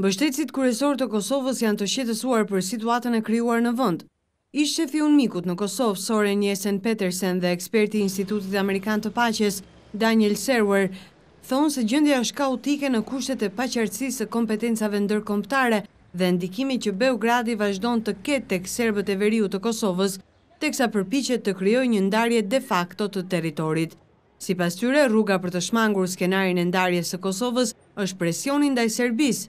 Mbështetësit kryesor të Kosovës janë të shqetësuar për situatën e kryuar në vënd. Ishtë shefi unë mikut në Kosovë, Soren Jesen Petersen dhe eksperti Institutit Amerikan të Paches, Daniel Serwer, thonë se gjëndja është kautike në kushtet e paqartësisë të kompetencave ndërkomptare dhe ndikimi që Beogradi vazhdon të ketë të kësërbët e veriu të Kosovës, teksa përpichet të kryoj një ndarje de facto të teritorit. Si pas tyre, rruga për të shmangur skenarin e ndarjes e Kosovës është presionin daj Serbisë,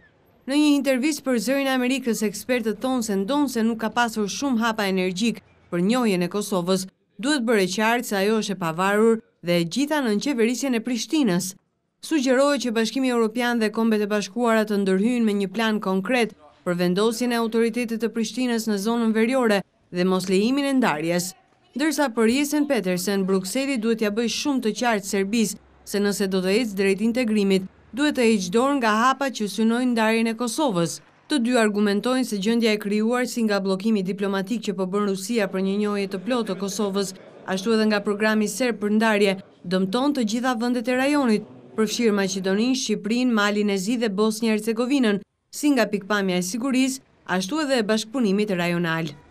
Në një intervjis për zërin Amerikës, ekspertët tonë se ndonë se nuk ka pasur shumë hapa energjik për njojën e Kosovës, duhet bërë qartë se ajo është e pavarur dhe gjitha në në qeverisjen e Prishtinës. Sugjerojë që bashkimi Europian dhe kombet e bashkuarat të ndërhyjnë me një plan konkret për vendosin e autoritetit të Prishtinës në zonën verjore dhe moslejimin e ndarjes. Dërsa për jesën Petersen, Bruxelli duhet ja bëjë shumë të qartë Serbis se nëse do të ecë drejt integrimit, duhet të eqdojnë nga hapa që synojnë ndarjen e Kosovës. Të dy argumentojnë se gjëndja e kryuar si nga blokimi diplomatik që përbën po Rusia për një njojë të plotë të Kosovës, ashtu edhe nga programi SER për ndarje, dëmton të gjitha vëndet e rajonit, përfshirë Macedonin, Shqiprin, Malin e Zidhe, Bosnjë, e Hercegovinën, si nga pikpamja e siguris, ashtu edhe e bashkëpunimit rajonalë.